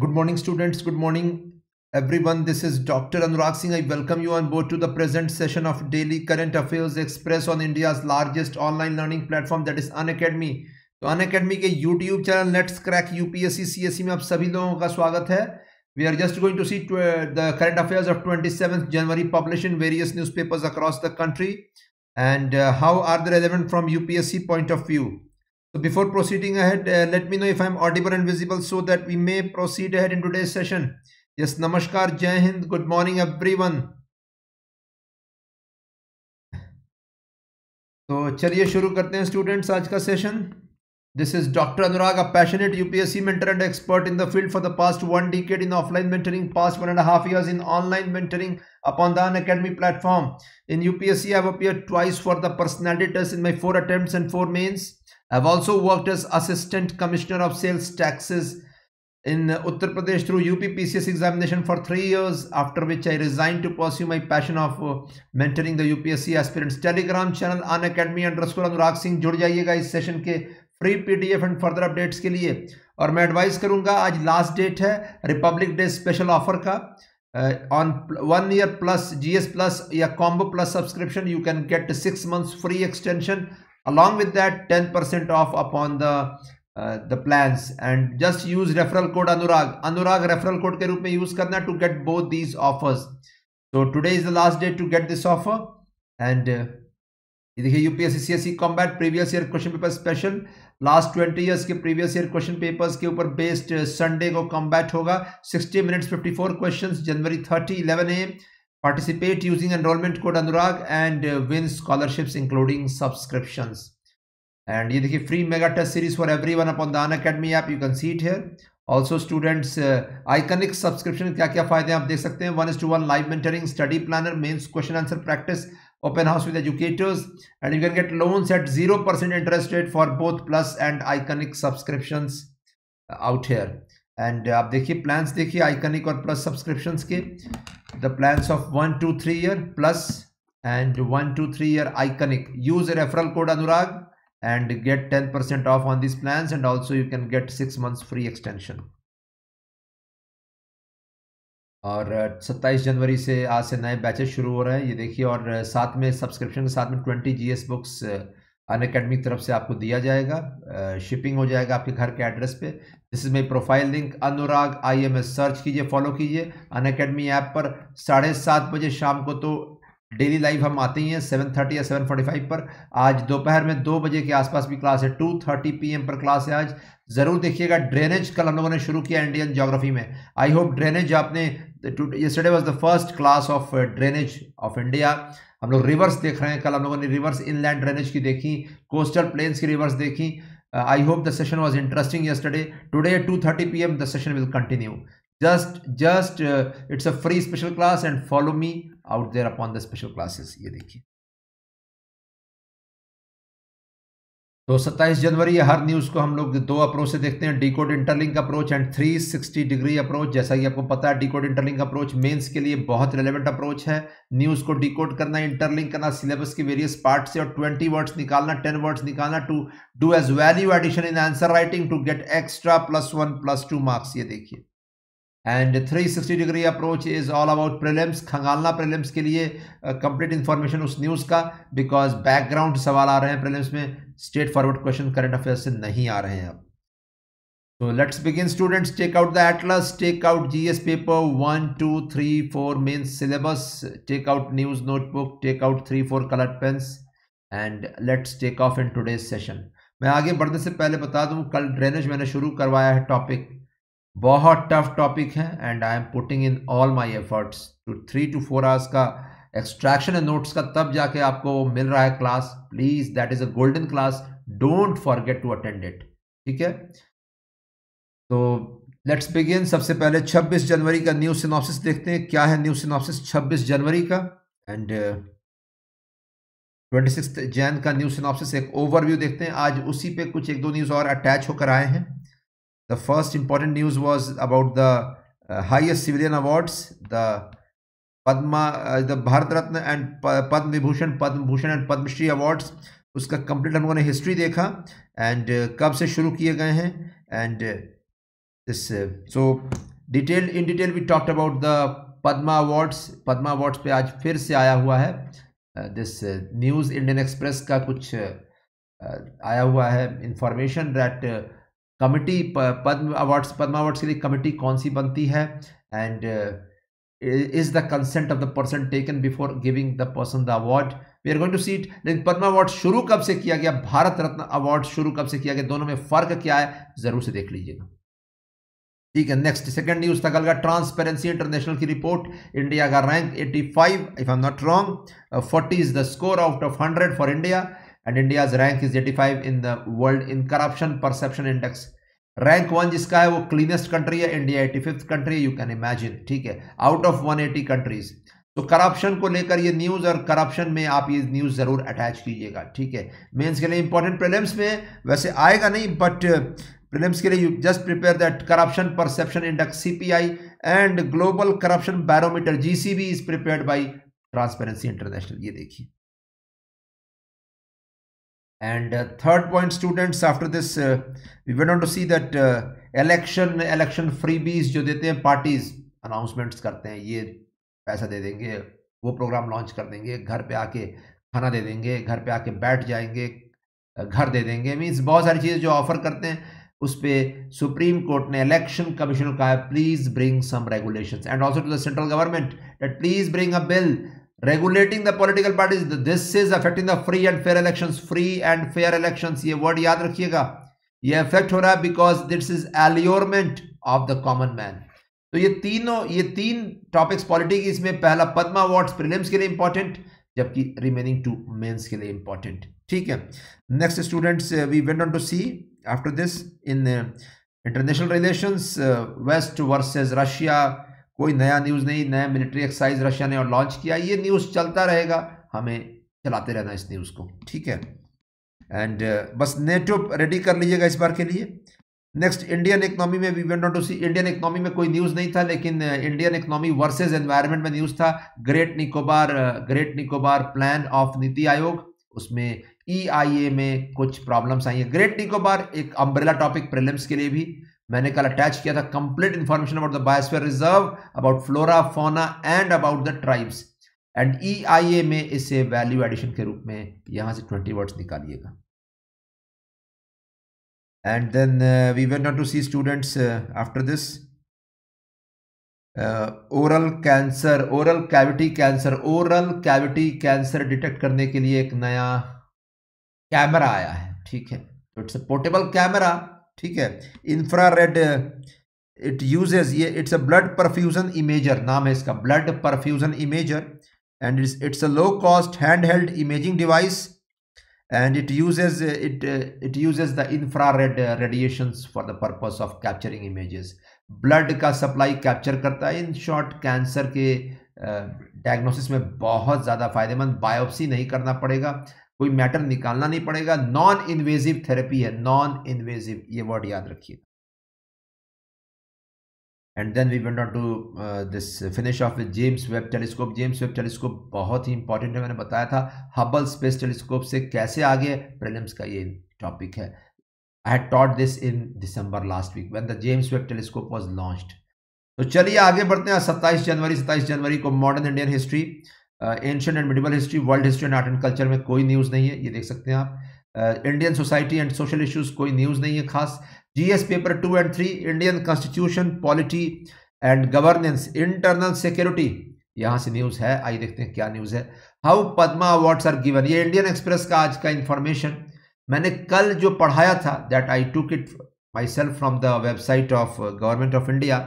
Good morning, students. Good morning, everyone. This is Dr. Anurag Singh. I welcome you on board to the present session of Daily Current Affairs Express on India's largest online learning platform that is Anacademy. So, Unacademy YouTube channel Let's Crack UPSC CSE mein aap sabhi logon ka swagat hai. We are just going to see the current affairs of 27th January published in various newspapers across the country and uh, how are they relevant from UPSC point of view. So before proceeding ahead, uh, let me know if I'm audible and visible so that we may proceed ahead in today's session. Yes, Namaskar, Jai Hind, good morning everyone. So, चलिए शुरू करते Students, students आज का session this is doctor Anurag a passionate UPSC mentor and expert in the field for the past one decade in offline mentoring past one and half upon the Academy platform. In UPSC, I have appeared twice for the personality test in my four attempts and four mains. I've also worked as Assistant Commissioner of Sales Taxes in Uttar Pradesh through UPPCS examination for three years, after which I resigned to pursue my passion of uh, mentoring the UPSC aspirants. Telegram channel An Academy underscore Anurag Singh join, guys. इस free PDF and further and further updates के लिए और मैं advice करूंगा आज last date है republic day special offer का on one year plus GS plus या combo plus subscription you can get six months free extension along with that 10% off upon the uh, the plans and just use referral code Anurag. Anurag referral code ke roop mein use karna to get both these offers. So today is the last day to get this offer. And uh, UPSC CSE combat previous year question paper special. Last 20 years ke previous year question papers ke upar based uh, Sunday ko combat hoga. 60 minutes 54 questions January 30 11 a.m. Participate using enrollment code Anurag and uh, win scholarships including subscriptions. And ये देखिए free mega test series for everyone upon the Academy app. You can see it here. Also students iconic subscription क्या क्या फायदे आप देख सकते हैं one is to one live mentoring study planner mains question answer practice open house with educators and you can get loans at zero percent interest rate for both plus and iconic subscriptions out here and uh, आप देखिए plans देखिए iconic और plus subscription के the plans of one two three year plus and one two three year iconic use referral code Anurag get ten percent off on this plan and also you can get six month free extension और uh, सत्ताईस जनवरी से आज से नए batches शुरू हो रहे हैं ये देखिए और uh, साथ में सब्सक्रिप्शन के साथ में G S books Unacademy तरफ से आपको दिया जाएगा शिपिंग हो जाएगा आपके घर के एड्रेस पे this is my profile link Anurag I M S search कीजिए फॉलो कीजिए अन अकेडमी ऐप पर साढ़े सात बजे शाम को तो डेली लाइव हम आते ही हैं सेवन थर्टी या सेवन फोर्टी फाइव पर आज दोपहर में दो बजे के आसपास भी क्लास है टू थर्टी पी एम पर क्लास है आज ज़रूर देखिएगा ड्रेनेज कल हम लोगों ने शुरू किया इंडियन जोग्राफी में आई होप ड्रेनेज आपने yesterday was the first class of uh, drainage of India हम लोग रिवर्स देख रहे हैं कल हम लोगों ने रिवर्स इनलैंड ड्रेनेज की देखी कोस्टल प्लेन्स की रिवर्स देखी I hope the session was interesting yesterday today eight P M the session will continue just just it's a free special class and follow me out there upon the special classes ये देखिए तो 27 जनवरी हर news को हम लोग दो approach से देखते हैं decode interlink approach and 360 degree approach जैसा कि आपको पता है डीकोड इंटरलिंक अप्रोच मेंस के लिए बहुत रिलेवेंट अप्रोच है न्यूज़ को डीकोड करना इंटरलिंक करना सिलेबस के वेरियस पार्ट से और 20 वर्ड्स निकालना 10 वर्ड्स निकालना to do as value addition in answer writing to get extra plus one plus two marks ये देखिए and 360 degree approach is all about prelims खंगालना प्रिलिम्स के लिए कंप्लीट uh, इन्फॉर्मेशन उस न्यूज़ का बिकॉज बैकग्राउंड सवाल आ रहे हैं प्रिलिम्स में straight forward question current affairs से नहीं आ रहे हैं अब let's begin students take out the atlas take out G S paper one two three four main syllabus take out news notebook take out three four colour pens and let's take off in today's session मैं आगे बढ़ने से पहले बता दूं कल drainage मैंने शुरू करवाया है टॉपिक बहुत टफ टॉपिक है and I am putting in all my efforts two three two four hours का एक्सट्रैक्शन एंड नोट्स का तब जाके आपको मिल रहा है class please that is a golden class don't forget to attend it ठीक है तो लेट्स बिगिन सबसे पहले 26 जनवरी का न्यू सिनॉपसिस देखते हैं क्या है न्यू सिनॉपसिस 26 जनवरी का एंड ट्वेंटी जैन का न्यू सिनॉपसिस एक ओवरव्यू देखते हैं आज उसी पे कुछ एक दो न्यूज़ और अटैच होकर आए हैं The first important news was about the uh, highest civilian awards, the Padma, uh, the Bharat Ratna and Padma Vibhushan, Padma Bhushan and Padma Shri awards. uska complete उसका कंप्लीट हम लोगों ने history देखा and uh, कब से शुरू किए गए हैं and this so detail in detail we talked about the Padma awards Padma awards पे आज फिर से आया हुआ this uh, news indian express ka kuch uh, आया हुआ है information that committee Padma awards Padma awards के लिए कमिटी कौन सी बनती है and is the consent of the person taken before giving the person the award we are going to see it लेकिन पद्म अवार्ड शुरू कब से किया गया भारत रत्न अवार्ड शुरू कब से किया गया दोनों में फर्क क्या है जरूर से देख लीजिएगा ठीक है नेक्स्ट सेकंड न्यूज तक अलगा ट्रांसपेरेंसी इंटरनेशनल की रिपोर्ट इंडिया का rank 85 if I am not wrong 40 is the score out of 100 for India and India's rank is eighty five in the world in corruption perception index rank one जिसका है वो cleanest country है India eighty fifth country you can imagine ठीक है out of one eighty countries तो corruption को लेकर ये न्यूज़ और करप्शन में आप ये न्यूज़ ज़रूर अटैच कीजिएगा ठीक है मेन्स के लिए इंपॉर्टेंट प्रीलिम्स में वैसे आएगा नहीं बट प्रीलिम्स के लिए you just prepare that corruption perception index CPI and global corruption barometer GCB is prepared by transparency international ये देखिए And uh, third point, students, after this, uh, we went on to see that uh, election, election freebies जो देते हैं parties announcements करते हैं ये पैसा दे देंगे वो प्रोग्राम लॉन्च कर देंगे घर पे आके खाना दे देंगे घर पे आके बैठ जाएंगे घर दे देंगे मीन्स बहुत सारी चीज़ें जो ऑफर करते हैं उस पर सुप्रीम कोर्ट ने इलेक्शन कमीशन को कहा please bring some regulations and also to the central government that please bring a bill regulating the political parties this is affecting the free and fair elections free and fair elections ye word yaad rakhiyega ye affect ho because this is allurement of the common man So ye teeno ye teen topics politics ki isme pehla padma awards prelims ke liye important jabki remaining two mains ke liye important theek hai next students uh, we went on to see after this in uh, international relations uh, west versus russia कोई नया news नहीं नया military exercise Russia ने और launch किया ये news चलता रहेगा हमें चलाते रहना इस न्यूज़ को ठीक है एंड uh, बस नेटो रेडी कर लीजिएगा इस बार के लिए नेक्स्ट इंडियन इकोनॉमी में we went to see Indian economy में कोई न्यूज़ नहीं था लेकिन इंडियन इकोनॉमी वर्सेज एनवायरमेंट में न्यूज़ था great Nicobar great Nicobar plan of NITI Aayog उसमें ई e में कुछ प्रॉब्लम्स आई हैं ग्रेट निकोबार एक अम्ब्रेला टॉपिक प्रिलिम्स के लिए भी मैंने कल अटैच किया था complete information about the biosphere reserve about flora fauna and about the tribes and ई में इसे वैल्यू एडिशन के रूप में यहां से ट्वेंटी वर्ड्स निकालिएगा and then we went to see students after this oral cancer oral cavity cancer oral cavity cancer detect करने के लिए एक नया कैमरा आया है ठीक है इट्स अ पोर्टेबल कैमरा ठीक है इंफ्रा रेड इट यूजेज ये it's a blood perfusion imager नाम है इसका blood perfusion imager and it's it's a low cost hand held imaging device and it uses it it uses the infrared radiation for the purpose of capturing images blood का supply capture करता है in short cancer के diagnosis uh, में बहुत ज़्यादा फायदेमंद biopsy नहीं करना पड़ेगा कोई मैटर निकालना नहीं पड़ेगा नॉन इन्वेजिव थेरेपी है नॉन इन्वेजिव ये वर्ड याद रखिए and then we went on to this finish off with James Webb telescope James Webb telescope बहुत ही इंपॉर्टेंट है मैंने बताया था हबल स्पेस टेलीस्कोप से कैसे आगे प्रेलम्स का ये टॉपिक है I had taught this in December last week when the James Webb telescope was launched तो चलिए आगे बढ़ते हैं सत्ताईस जनवरी सत्ताईस जनवरी को modern Indian history ancient and medieval history world history and art and culture में कोई न्यूज़ नहीं है ये देख सकते हैं आप Indian society and social issues कोई न्यूज़ नहीं है खास GS paper two and three Indian constitution polity and governance internal security यहाँ से न्यूज़ है आइए देखते हैं क्या न्यूज़ है how Padma awards are given ये इंडियन एक्सप्रेस का आज का इन्फॉर्मेशन मैंने कल जो पढ़ाया था that I took it myself from the website of government of India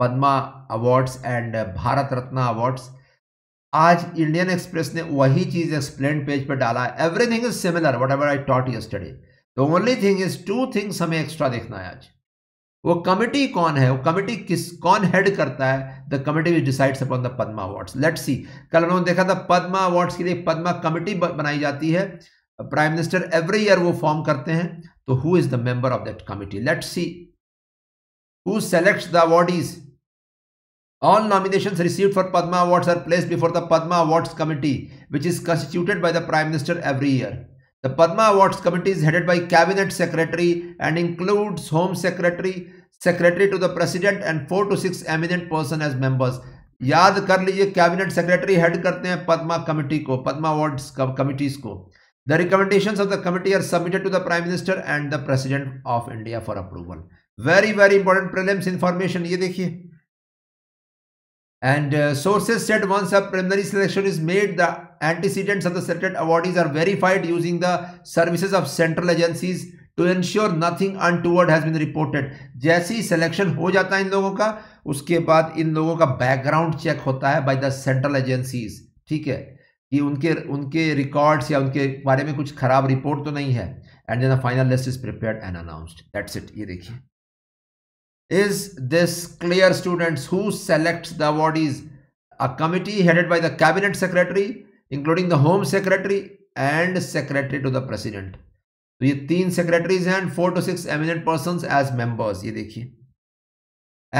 Padma awards and Bharat Ratna awards आज इंडियन एक्सप्रेस ने वही चीज एक्सप्लेन पेज पर डाला है everything is similar whatever I taught yesterday the only thing is two things हमें extra देखना है आज वो कमिटी कौन है वो कमिटी किस कौन हेड करता है the committee which decides upon the Padma awards let see कल उन्होंने देखा था पद्मा अवार्ड्स के लिए पद्मा कमिटी बनाई जाती है प्राइम मिनिस्टर एवरी ईयर वो फॉर्म करते हैं तो who is the member of that committee let see who select the awardees All nominations received for Padma Awards are placed before the Padma Awards Committee, which is constituted by the Prime Minister every year. The Padma Awards Committee is headed by Cabinet Secretary and includes Home Secretary, Secretary to the President and 4 to 6 eminent person as members. Yaad kar lije, Cabinet Secretary head karte hai Padma Committee ko, Padma Awards Committees ko. The recommendations of the committee are submitted to the Prime Minister and the President of India for approval. Very, very important prelims information. Ye dekhiye. And uh, sources said once a preliminary selection is made, the antecedents of the selected awardees are verified using the services of central agencies to ensure nothing untoward has been reported. जैसे ही selection हो जाता है इन लोगों का उसके बाद इन लोगों का बैकग्राउंड चेक होता है बाय द सेंट्रल एजेंसीज ठीक है कि unke उनके रिकॉर्ड्स या उनके बारे में कुछ खराब रिपोर्ट तो नहीं है and then the final list is prepared and announced that's it ये देखिए is this clear students who selects the awardees a committee headed by the cabinet secretary including the home secretary and secretary to the president so ye teen secretaries and four to six eminent persons as members ye dekhiye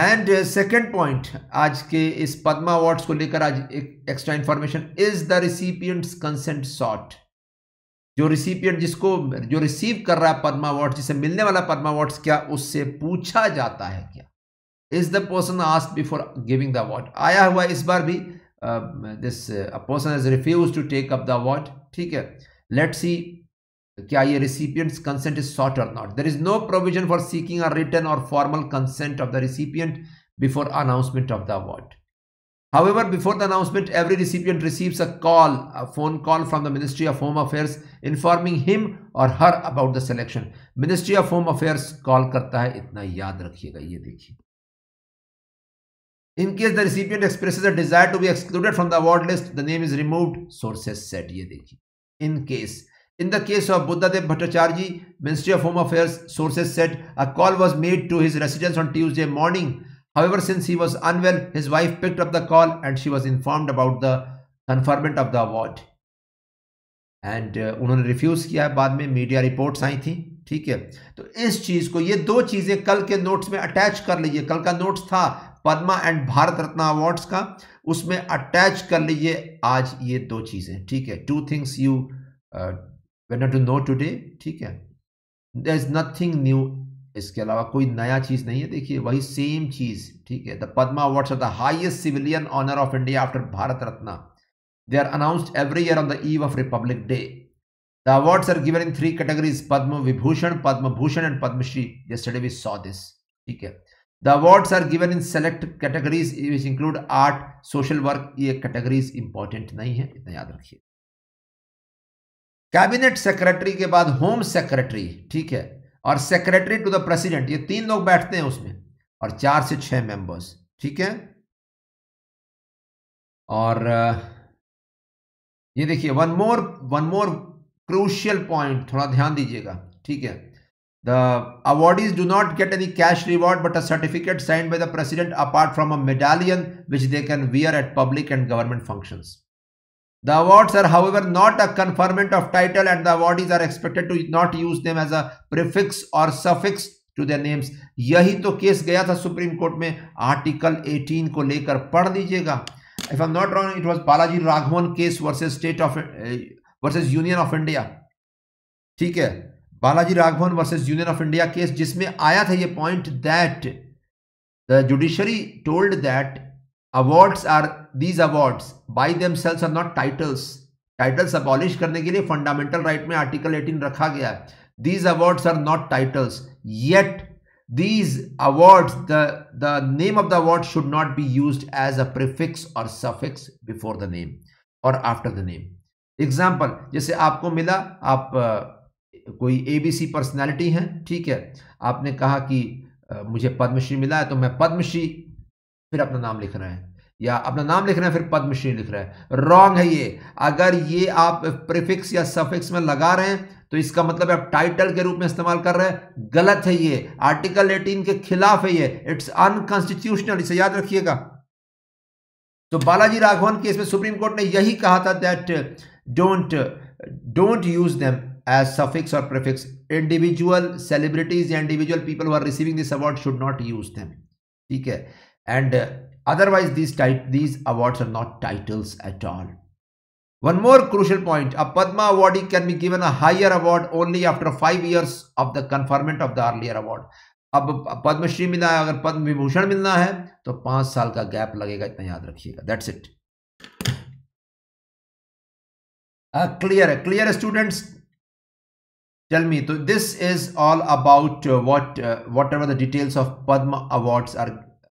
and uh, second point aaj ke is padma awards ko lekar aaj ek extra information is the recipient's consent sought जो recipient जिसको जो receive कर रहा है Padma award जिसे मिलने वाला पद्म awards क्या उससे पूछा जाता है क्या is the person ask before giving the award आया हुआ इस बार भी this person has refuse to take up the award ठीक है लेट सी क्या ये रिसिपियंट कंसेंट इज सॉट और not there is no provision for seeking a written और formal consent of the recipient before announcement of the award However, before the announcement, every recipient receives a call, a phone call from the Ministry of Home Affairs informing him or her about the selection. Ministry of Home Affairs call करता है इतना याद रखिएगा ये देखिए In case the recipient expresses a desire to be excluded from the award list, the name is removed. Sources said ये देखिए In case In the case of Dev Bhattacharji, Ministry of Home Affairs sources said a call was made to his residence on Tuesday morning However, since he was unwell, his wife picked up the call and she was informed about the conferment of the award and उन्होंने refuse किया है बाद में media reports आई थी ठीक है तो इस चीज़ को ये दो चीज़ें कल के नोट्स में अटैच कर लीजिए कल का नोट्स था पद्मा एंड भारत रत्न अवार्ड्स का उसमें अटैच कर लीजिए आज ये दो चीज़ें ठीक है two things you want to know today ठीक है देर इज नथिंग न्यू इसके अलावा कोई नया चीज़ नहीं है देखिए वही सेम चीज़ ठीक है the Padma awards are the highest civilian honour of India after Bharat Ratna they are announced every year on the eve of republic day the awards are given in three categories Padma Vibhushan Padma Bhushan and Padmashri yesterday we saw this ठीक है the awards are given in select categories which include art social work ये categories important नहीं है इतना याद रखिए cabinet secretary के बाद होम सेक्रेटरी ठीक है और सेक्रेटरी टू द प्रेसिडेंट ये तीन लोग बैठते हैं उसमें और चार से छह मेंबर्स ठीक है और ये देखिए one more one more crucial point थोड़ा ध्यान दीजिएगा ठीक है the awardees do not get any cash reward but a certificate sign by the president apart from a medallion which they can wear at public and government functions The awards are, however, not a conferment of title and the awardees are expected to not use them as a prefix or suffix to their names यही तो case गया था supreme court में article 18 को लेकर पढ़ लीजिएगा if I am not wrong it was Balaji Raghavan case versus state of versus union of India ठीक है Balaji Raghavan versus union of India case जिसमें आया था ये point that the judiciary told that awards are these awards by themselves are not titles titles abolish करने के लिए fundamental right में आर्टिकल 18 रखा गया है these awards are not titles yet these awards the name of the award should not be use as a prefix और suffix before the name और after the name example जैसे आपको मिला आप कोई ए बी सी पर्सनैलिटी हैं ठीक है आपने कहा कि मुझे पद्मश्री मिला है तो मैं पद्मश्री फिर अपना नाम लिख रहे हैं या अपना नाम लिख रहे हैं फिर पद्मश्री लिख रहे हैं रॉन्ग है ये अगर ये आप प्रिफिक्स या सफिक्स में लगा रहे हैं तो इसका मतलब आप टाइटल के रूप में इस्तेमाल कर रहे हैं गलत है ये आर्टिकल 18 के खिलाफ है ये इट्स अनकॉन्स्टिट्यूशनल इसे याद रखिएगा तो बालाजी राघवन केस में सुप्रीम कोर्ट ने यही कहा था that don't don't use them as suffix और prefix individual celebrities individual people who are receiving this award should not use them ठीक है and uh, otherwise these these awards are not titles at all one more crucial point a padma awardee can be given a higher award only after 5 years of the conferment of the earlier award अब Padma Shri मिला है अगर पद्म विभूषण मिलना है तो पांच साल gap gap लगेगा इतना याद रखिएगा that's it clear Clear? Clear, students? tell me so this is all about uh, what uh, whatever the details of padma awards are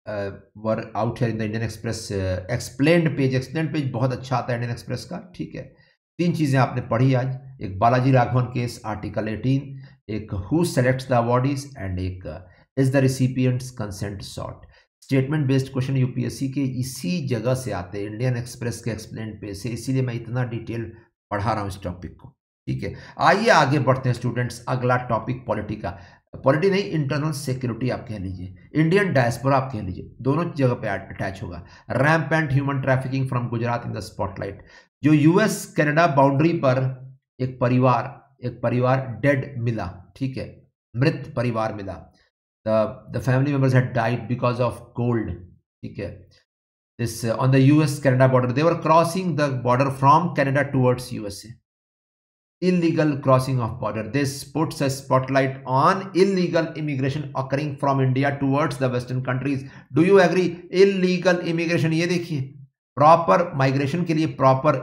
uh, were out here in the Indian Express uh, explained page explained page बहुत अच्छा आता है Indian Express का ठीक है तीन चीज़ें आपने पढ़ी आज एक बालाजी राघवन केस आर्टिकल 18 एक who selects the awardees and एक is the recipient's consent short statement based question UPSC के इसी जगह से आते हैं इंडियन एक्सप्रेस के एक्सप्लेन पेज से इसीलिए मैं इतना डिटेल पढ़ा रहा हूँ इस टॉपिक को ठीक है आइए आगे बढ़ते हैं स्टूडेंट्स अगला टॉपिक पॉलिटी का पॉलिटी नहीं इंटरनल सिक्योरिटी आप कह लीजिए इंडियन डायस्पोरा आप कह लीजिए दोनों जगह पे अटैच होगा ramp and human trafficking from Gujarat in the spotlight जो यूएस कनाडा बाउंड्री पर एक परिवार एक परिवार डेड मिला ठीक है मृत परिवार मिला the family members had died because of cold ठीक है this on the US Canada border they were crossing the border from Canada towards USA illegal crossing of border. This puts a spotlight on illegal immigration occurring from India towards the Western countries. Do you agree? Illegal immigration ye dekhiye proper migration के लिए proper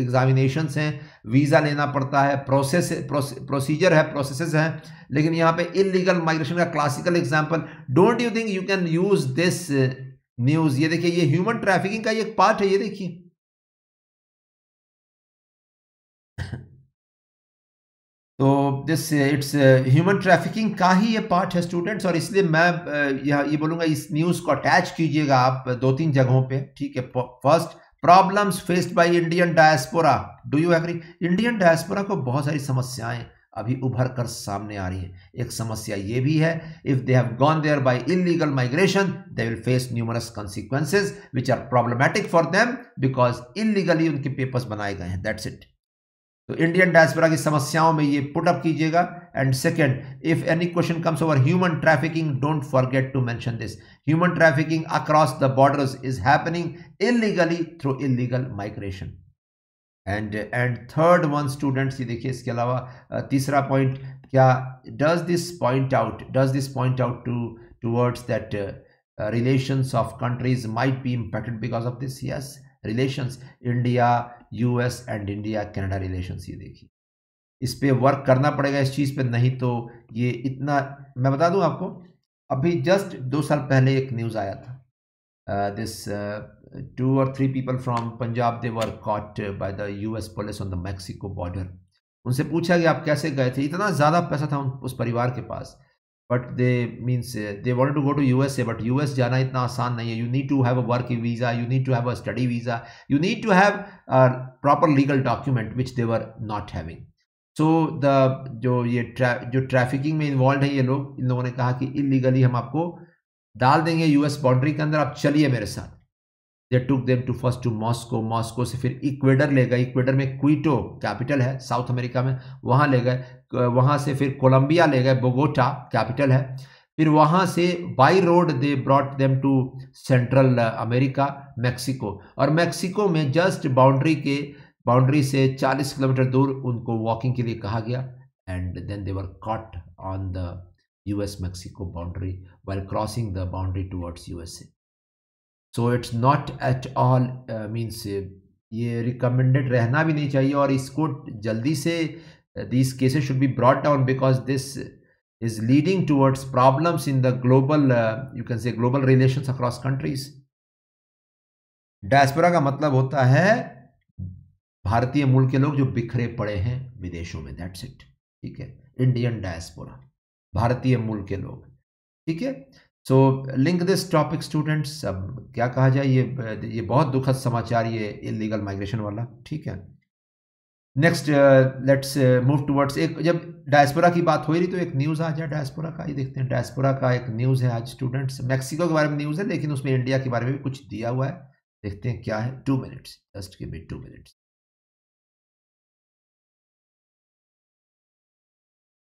examination हैं visa लेना पड़ता है process procedure है processes हैं लेकिन यहाँ पे इलीगल माइग्रेशन का classical example don't you think you can use this news ये देखिए ये ह्यूमन ट्रैफिकिंग का एक पार्ट है ये देखिए तो दिस इट्स ह्यूमन ट्रैफिकिंग का ही ये पार्ट है स्टूडेंट्स और इसलिए मैं uh, यह ये बोलूंगा इस न्यूज़ को अटैच कीजिएगा आप दो तीन जगहों पे ठीक है first problems faced by Indian diaspora do you agree Indian diaspora को बहुत सारी समस्याएं अभी उभर कर सामने आ रही है एक समस्या ये भी है if they have gone there by illegal migration they will face numerous consequences which are problematic for them because illegally उनके पेपर्स बनाए गए हैं दैट्स इट तो इंडियन डायस्पोरा की समस्याओं में ये पुटअप कीजिएगा and second if any question comes over human trafficking don't forget to mention this human trafficking across the border is happening illegally through illegal migration and and third one students ये देखिए इसके अलावा तीसरा point क्या does this point out does this point out to towards that relation of countries might be impacted because of this yes relations India US and India Canada relations ये देखिए इस पर वर्क करना पड़ेगा इस चीज़ पे नहीं तो ये इतना मैं बता दूं आपको अभी जस्ट दो साल पहले एक न्यूज़ आया था दिस टू और three people from Punjab they were caught by the US police on the Mexico border उनसे पूछा कि आप कैसे गए थे इतना ज़्यादा पैसा था उस परिवार के पास but they means they want to go to U S A but U S जाना इतना आसान नहीं है you need to have a work visa you need to have a study visa you need to have proper legal document which they're not having so the जो ये ट्रा जो trafficking में involve है ये लोग इन लोगों ने कहा कि इलीगली हम आपको डाल देंगे यूएस बाउंड्री के अंदर आप चलिए मेरे साथ they took them to first to Moscow Moscow से फिर इक्वेडर ले गए इक्वेडर में क्विटो कैपिटल है साउथ अमेरिका में वहाँ ले गए वहाँ से फिर कोलंबिया ले गए बोगोटा कैपिटल है फिर वहाँ से by road they brought them to Central America Mexico और मैक्सिको में जस्ट बाउंड्री के बाउंड्री से 40 किलोमीटर दूर उनको वॉकिंग के लिए कहा गया and then they were caught on the U S Mexico boundary while crossing the boundary towards a so it's not at all means ये रिकमेंडेड रहना भी नहीं चाहिए और इसको जल्दी से this cases should be brought down because this is leading towards problems in the global you can say global relation across countries diaspora का मतलब होता है भारतीय मूल के लोग जो बिखरे पड़े हैं विदेशों में दैट्स इट ठीक है इंडियन डायस्पोरा भारतीय मूल के लोग ठीक है so link this topic students अब क्या कहा जाए ये ये बहुत दुखद समाचार ये इलीगल माइग्रेशन वाला ठीक है नेक्स्ट लेट्स मूव टूवर्ड्स एक जब डायस्पोरा की बात हो रही तो एक न्यूज़ आ जाए डायस्पोरा का ये देखते हैं डायस्पोरा का एक न्यूज़ है आज स्टूडेंट्स मैक्सिको के बारे में न्यूज़ है लेकिन उसमें इंडिया के बारे में भी कुछ दिया हुआ है देखते हैं क्या है टू मिनट्स जस्ट के be two minutes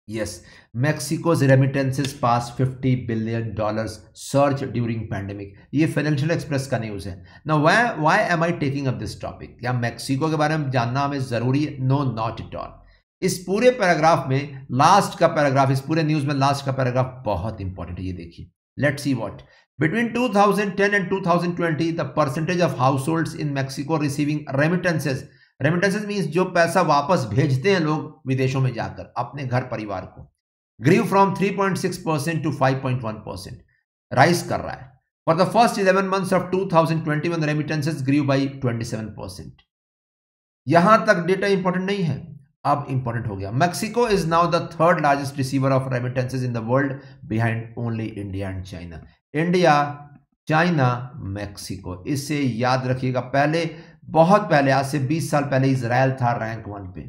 yes Mexico's remittances pass 50 billion dollars surge during pandemic ये फाइनेंशियल एक्सप्रेस का न्यूज़ है ना why why am I taking up this topic क्या मैक्सिको के बारे में जानना हमें जरूरी है नो नॉट इट ऑल इस पूरे पैराग्राफ में लास्ट का पैराग्राफ इस पूरे न्यूज में लास्ट का पैराग्राफ बहुत इंपॉर्टेंट है ये देखिए let see what between 2010 thousand ten and two thousand twenty the percentage of household in Mexico receiving remittances remittances means जो पैसा वापस भेजते हैं लोग विदेशों में जाकर अपने घर परिवार को grew from 3.6 percent to 5.1 percent rise कर रहा है for the first eleven months of 2021 remittances grew by 27 percent यहां तक डेटा इंपॉर्टेंट नहीं है अब इंपॉर्टेंट हो गया Mexico is now the third largest receiver of remittances in the world behind only India and China India China Mexico इसे याद रखिएगा पहले बहुत पहले आज से बीस साल पहले इसराइल था रैंक वन पे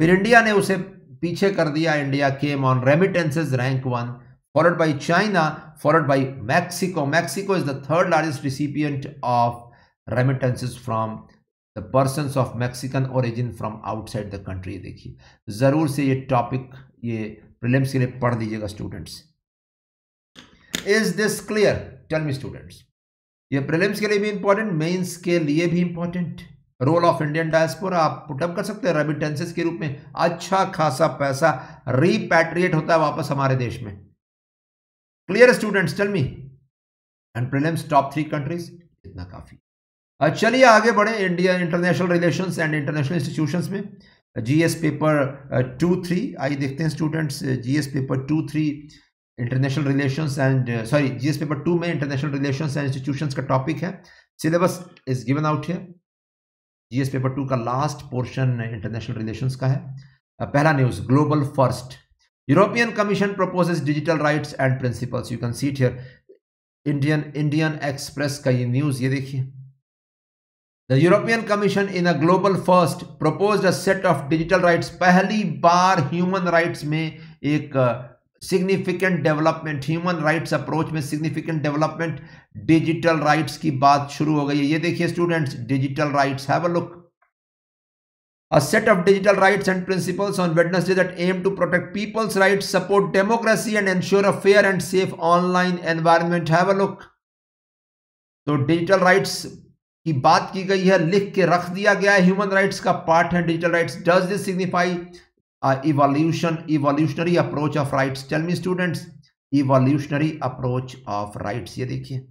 फिर इंडिया ने उसे पीछे कर दिया इंडिया के on remittances rank one followed by China followed by Mexico Mexico is the third largest recipient of remittances from the person of Mexican origin from outside the country देखिए जरूर से ये टॉपिक ये प्रिलिम्स के लिए पढ़ दीजिएगा students is this clear tell me students ये प्रीलिम्स के लिए भी इंपॉर्टेंट मेंस के लिए भी important role of Indian diaspora आप पुटअप कर सकते हैं रेमिटेंसेस के रूप में अच्छा खासा पैसा रिपैट्रिएट होता है वापस हमारे देश में clear students tell me and prelims top three countries इतना काफी चलिए आगे बढ़े India international relation and international institution में जीएस पेपर टू थ्री आइए देखते हैं students GS paper two three international relation and sorry GS paper two में इंटरनेशनल रिलेशन एंड इंस्टीट्यूशन का टॉपिक है सिलेबस इज गिवन आउट है GS paper two का last portion international relations का है uh, पहला news global first European commission proposes digital rights and principles you can see it here Indian Indian Express का ये news ये देखिए The European Commission in a global first proposed a set of digital rights पहली बार human rights में एक uh, significant development human rights approach में significant development digital rights की बात शुरू हो गई है ये देखिए students digital rights have a look A set of digital rights and principles on Wednesday that aim to protect people's rights, support democracy, and ensure a fair and safe online environment. Have a look. तो digital rights की बात की गई है लिख के रख दिया गया है ह्यूमन राइट्स का पार्ट है digital rights does this signify uh, evolution evolutionary approach of rights tell me students evolutionary approach of rights ये देखिए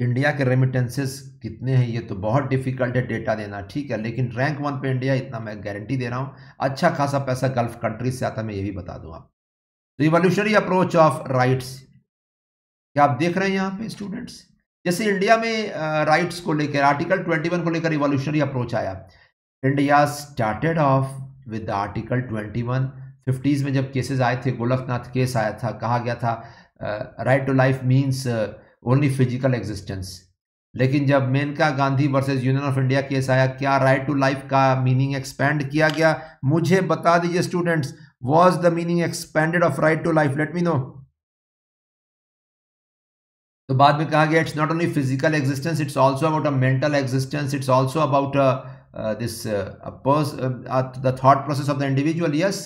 इंडिया के रेमिटेंसेस कितने हैं ये तो बहुत डिफिकल्ट है डेटा देना ठीक है लेकिन रैंक वन पे इंडिया इतना मैं गारंटी दे रहा हूँ अच्छा खासा पैसा गल्फ कंट्रीज से आता मैं ये भी बता दूँ आप तो रिवोल्यूशनरी अप्रोच ऑफ राइट्स क्या आप देख रहे हैं यहाँ पे स्टूडेंट्स जैसे इंडिया में राइट्स को लेकर आर्टिकल ट्वेंटी को लेकर रिवोल्यूशनरी अप्रोच आया India started off with article one fifties में जब केसेस आए थे गोलकनाथ केस आया था कहा गया था right to life means only physical existence लेकिन जब Maneka Gandhi versus union of India case आया क्या राइट टू लाइफ का मीनिंग एक्सपेंड किया गया मुझे बता दीजिए students was the meaning expanded of right to life let me know तो बाद में कहा गया it's not only physical existence it's also about a mental existence it's also about this the thought process of the individual yes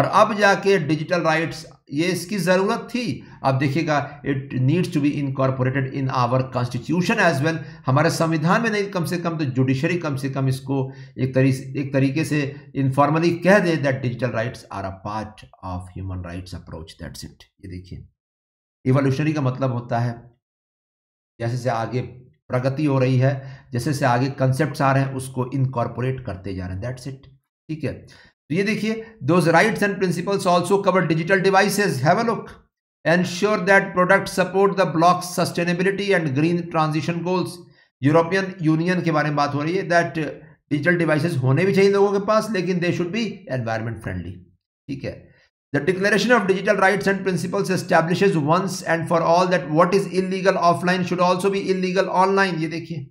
और अब जाके digital rights ये इसकी ज़रूरत थी अब देखिएगा it needs to be incorporated in our constitution as well हमारे संविधान में नहीं कम से कम तो जुडिशरी कम से कम इसको एक तरी एक तरीके से इनफॉर्मली कह दे that digital rights are a part of human rights approach that's it ये देखिए इवोल्यूशनरी का मतलब होता है जैसे जैसे आगे प्रगति हो रही है जैसे जैसे आगे कंसेप्ट आ रहे हैं उसको इनकॉर्पोरेट करते जा रहे हैं दैट्स इट ठीक है तो ये देखिए those rights and principles also cover digital devices have a look ensure that product support the bloc sustainability and green transition goals European Union के बारे में बात हो रही है दैट डिजिटल डिवाइसेस होने भी चाहिए लोगों के पास लेकिन they should be environment friendly ठीक है The Declaration of Digital Rights and Principles establishes once and for all that what is illegal offline should also be illegal online. ये देखिए.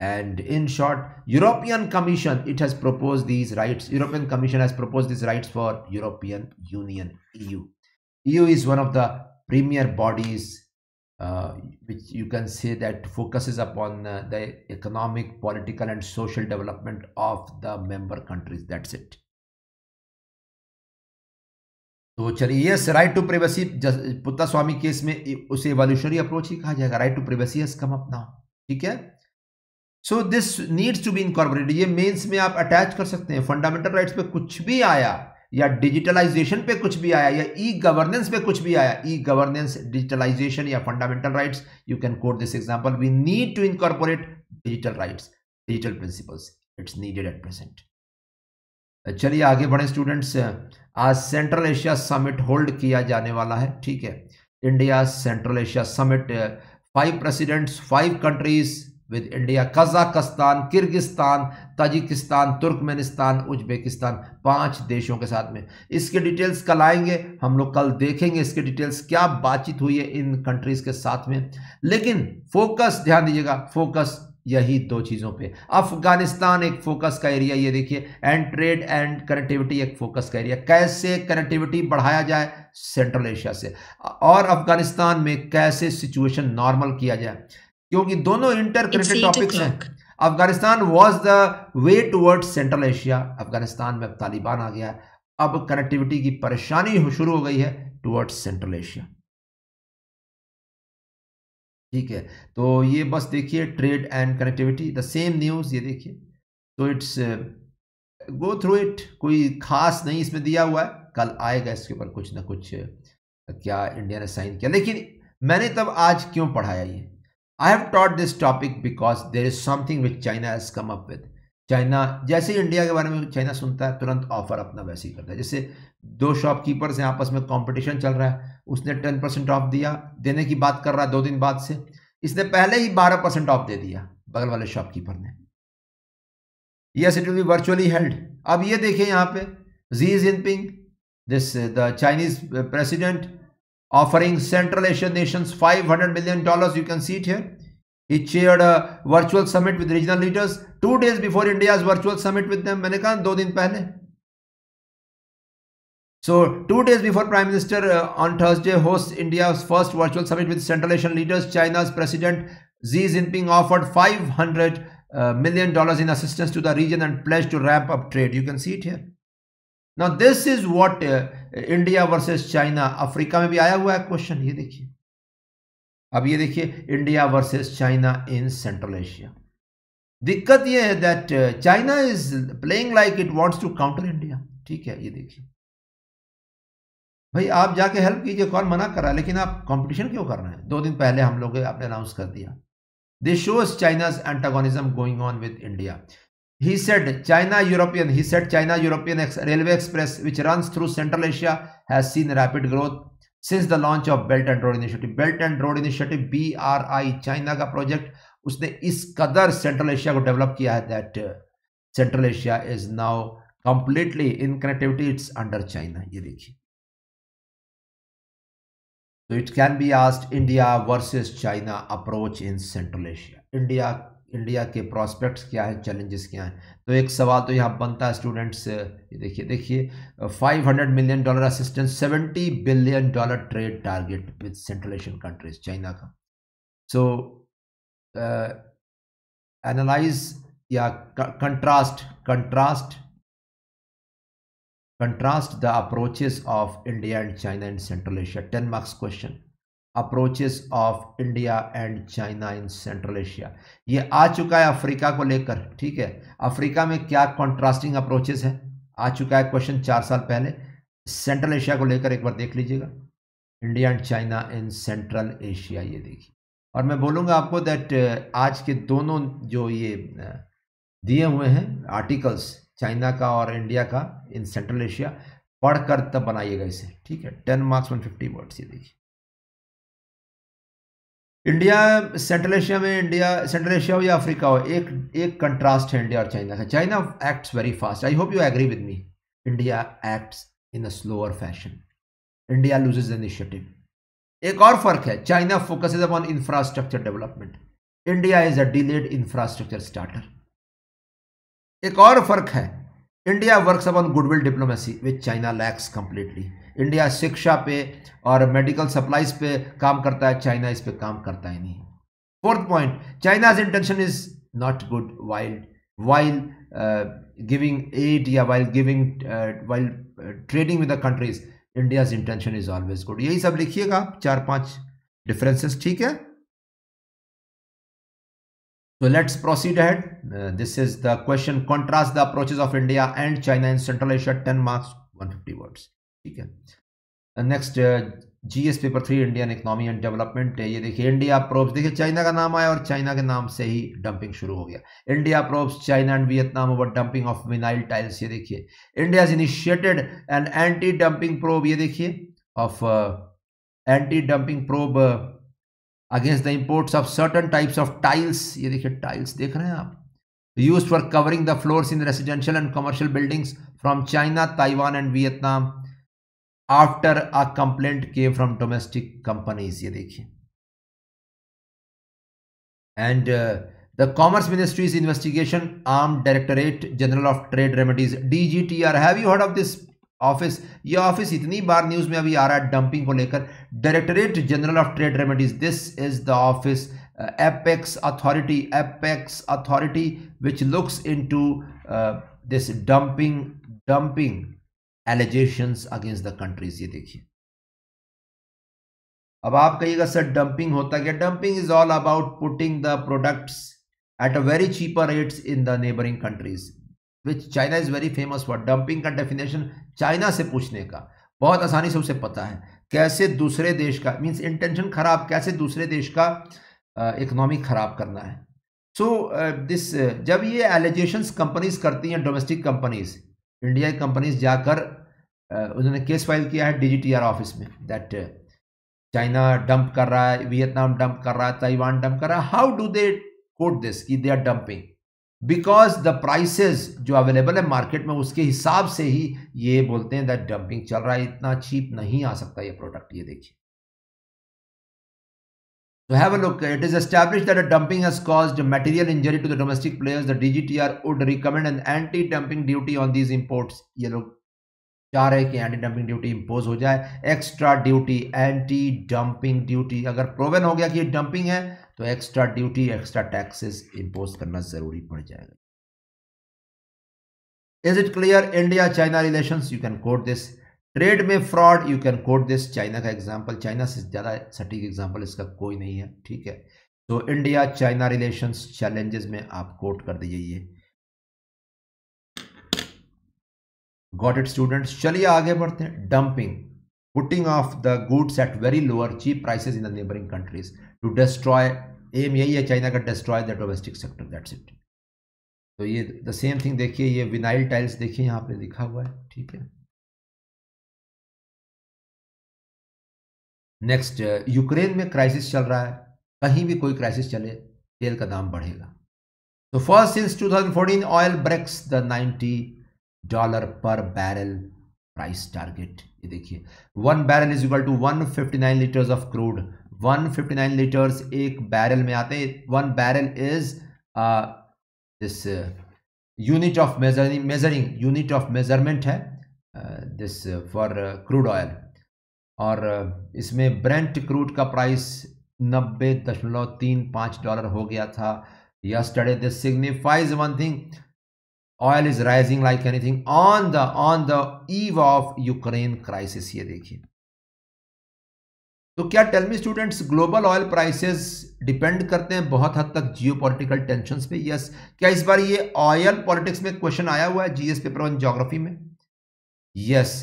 And in short, European Commission it has proposed these rights. European Commission has proposed these rights for European Union (EU). EU is one of the premier bodies uh, which you can say that focuses upon uh, the economic, political, and social development of the member countries. That's it. तो चलिए yes right to privacy Puttaswamy case में उसे evolutionary approach ही कहा जाएगा right to privacy has come up now ठीक है so this needs to be incorporated ये मेंस में आप अटैच कर सकते हैं फंडामेंटल राइट्स पे कुछ भी आया या डिजिटलाइजेशन पे कुछ भी आया या ई गवर्नेंस पे कुछ भी आया ई गवर्नेंस डिजिटलाइजेशन या fundamental rights you can quote this example we need to incorporate digital rights digital principles it's needed at present चलिए आगे बढ़े स्टूडेंट्स आज सेंट्रल एशिया समिट होल्ड किया जाने वाला है ठीक है India Central Asia summit five presidents five countries with India Kazakhstan Kyrgyzstan Tajikistan Turkmenistan Uzbekistan पांच देशों के साथ में इसके डिटेल्स कल आएंगे हम लोग कल देखेंगे इसके डिटेल्स क्या बातचीत हुई है इन कंट्रीज के साथ में लेकिन फोकस ध्यान दीजिएगा फोकस यही दो चीज़ों पे अफगानिस्तान एक फोकस का एरिया ये देखिए एंड ट्रेड एंड कनेक्टिविटी एक फोकस का एरिया कैसे कनेक्टिविटी बढ़ाया जाए सेंट्रल एशिया से और अफगानिस्तान में कैसे सिचुएशन नॉर्मल किया जाए क्योंकि दोनों इंटर कनेक्टेड टॉपिक्स हैं Afghanistan was the way toward Central Asia Afghanistan में अब तालिबान आ गया अब कनेक्टिविटी की परेशानी शुरू हो गई है टूवर्ड्स सेंट्रल एशिया ठीक है तो ये बस देखिए trade and connectivity the same news ये देखिए तो इट्स गो थ्रू इट कोई खास नहीं इसमें दिया हुआ है कल आएगा इसके ऊपर कुछ ना कुछ uh, क्या इंडिया ने साइन किया लेकिन मैंने तब आज क्यों पढ़ाया ये I have taught this topic because there is something which China has come up with China जैसे ही इंडिया के बारे में चाइना सुनता है तुरंत ऑफर अपना वैसे ही करता है जैसे दो शॉपकीपर्स हैं आपस में कंपटीशन चल रहा है उसने टेन परसेंट ऑफ दिया देने की बात कर रहा है दो दिन बाद से इसने पहले ही बारह परसेंट ऑफ दे दिया बगल वाले शॉपकीपर ने yes it will be virtually held अब ये देखिए यहाँ पे Xi Jinping this the Chinese president offering Central Asian nations hundred million dollar you can seat here He chaired a virtual summit with regional leaders two days before India's virtual summit with them. maine kaha दो din pehle So, two days before Prime Minister uh, on Thursday hosts India's first virtual summit with Central Asian leaders, China's President Xi Jinping offered 500 uh, million dollars in assistance to the region and pledged to ramp up trade. You can see it here. Now, this is what uh, India versus China, Africa mein bhi aaya hua hai question ye dekhiye अब ये देखिए India versus China in Central Asia दिक्कत ये है that China is playing like it wants to counter India ठीक है ये देखिए भाई आप जाके हेल्प कीजिए कौन मना कर रहा है लेकिन आप कंपटीशन क्यों कर रहे हैं दो दिन पहले हम लोग आपने अनाउंस कर दिया this shows China's antagonism going on with India he set China European he set China European railway express which run through Central Asia has seen rapid growth since the launch of Belt and Road Initiative Belt and Road Initiative B R I China का project उसने इस कदर Central Asia को develop किया है that Central Asia is now completely in connectivity it's under China ये देखिए तो it can be asked India versus China approach in Central Asia India India के प्रॉस्पेक्ट्स क्या है चैलेंजेस क्या हैं तो एक सवाल तो यहाँ बनता है स्टूडेंट्स ये देखिए देखिए 500 million dollar assistance 70 billion dollar trade target with Central Asian countries China का सो एनालाइज या contrast contrast contrast the approaches of India and China and Central Asia ten marks question approaches of India and China in Central Asia ये आ चुका है Africa को लेकर ठीक है अफ्रीका में क्या कॉन्ट्रास्टिंग अप्रोचेस है आ चुका है क्वेश्चन चार साल पहले सेंट्रल एशिया को लेकर एक बार देख लीजिएगा India and China in Central Asia ये देखिए और मैं बोलूँगा आपको दैट uh, आज के दोनों जो ये uh, दिए हुए हैं आर्टिकल्स चाइना का और इंडिया का इन सेंट्रल एशिया पढ़कर तब बनाइएगा इसे ठीक है ten marks one fifty words ये देखिए इंडिया सेंट्रल एशिया में इंडिया सेंट्रल एशिया हो या अफ्रीका हो एक एक कंट्रास्ट है इंडिया और चाइना का China acts very fast I hope you agree with me India acts in a slower fashion India loses initiative एक और फर्क है China focus upon infrastructure development India is a delayed infrastructure starter एक और फर्क है India work upon goodwill diplomacy which China lacks completely India शिक्षा पे और मेडिकल सप्लाईज पे काम करता है चाइना इस पे काम करता ही नहीं fourth point China's intention is not good wild while giving aid या while giving while trading with the countries India's intention is always good यही सब लिखिएगा चार पांच डिफरेंसेस ठीक है So let's proceed ahead. Uh, this is the question. Contrast the approaches of India and China in Central Asia. 10 marks, 150 words. ठीक है next G S paper three Indian economy and development है ये देखिए India probes देखिए China का नाम आया और चाइना के नाम से ही डंपिंग शुरू हो गया India probes China and Vietnam over dumping of vinyl tiles ये देखिए India initiated and anti dumping probe ये देखिए of anti dumping probe against the imports of certain types of tiles ये देखिए टाइल्स देख रहे हैं आप use for covering the floors in residential and commercial buildings from China Taiwan and Vietnam after a complaint के from domestic companies ये देखिए and the commerce ministry's investigation arm directorate general of trade remedies dgtr have you heard of this office ये office इतनी बार news में अभी आ रहा है डंपिंग को लेकर directorate general of trade remedies this is the office apex authority apex authority which looks into this dumping dumping allegations against the countries ये देखिए अब आप कहिएगा सर डंपिंग होता क्या dumping is all about putting the products at a very cheaper rates in the neighbouring countries which China is very famous for dumping का definition China से पूछने का बहुत आसानी से उसे पता है कैसे दूसरे देश का मीन्स इंटेंशन खराब कैसे दूसरे देश का इकोनॉमी खराब करना है so so, this uh, uh, जब ये एलिजेशंस कंपनीज करती हैं डोमेस्टिक कंपनीज़ इंडिया की कंपनीज जाकर उन्होंने केस फाइल किया है डीजीटीआर ऑफिस में दैट चाइना डंप कर रहा है वियतनाम डंप कर रहा है ताइवान डंप कर रहा है how do they quote this की they are dumping because the prices जो अवेलेबल है मार्केट में उसके हिसाब से ही ये बोलते हैं दैट डंपिंग चल रहा है इतना चीप नहीं आ सकता ये प्रोडक्ट ये देखिए So have a look. It is established that a dumping has caused a material injury to the domestic players. The DGTR would recommend an anti-dumping duty on these imports. ये लोग चाह रहे कि anti-dumping duty impose हो जाए Extra duty, anti-dumping duty. अगर proven हो गया कि ये dumping है तो extra duty, extra taxes impose करना ज़रूरी पड़ जाएगा Is it clear? India-China relations. You can quote this. Trade में fraud you can quote this China का एग्जाम्पल चाइना से ज़्यादा सटीक एग्जाम्पल इसका कोई नहीं है ठीक है तो इंडिया चाइना रिलेशंस चैलेंजेस में आप कोट कर दीजिए ये गॉट इट स्टूडेंट्स चलिए आगे बढ़ते हैं dumping putting of the goods at very lower cheap prices in the neighbouring countries to destroy em यही है चाइना का destroy the domestic sector that's it तो ये द सेम थिंग देखिए ये विनाइल टाइल्स देखिए यहाँ पे लिखा हुआ है ठीक है नेक्स्ट यूक्रेन uh, में क्राइसिस चल रहा है कहीं भी कोई क्राइसिस चले तेल का दाम बढ़ेगा तो first since 2014 oil breaks the 90 dollar per barrel price target ये देखिए one barrel is equal to 159 litres of crude 159 litres एक बैरल में आते हैं one barrel is this unit of measuring measuring unit of measurement है this for crude oil और इसमें Brent crude का प्राइस नब्बे दशमलव तीन पाँच डॉलर हो गया था yesterday this signifies one thing oil is rising like anything on the on the eve of Ukraine crisis ये देखिए तो क्या tell me students global oil prices depend करते हैं बहुत हद तक जियो पोलिटिकल टेंशन पे यस क्या इस बार ये ऑयल पॉलिटिक्स में क्वेश्चन आया हुआ है जीएस पेपर वन जोग्राफी में yes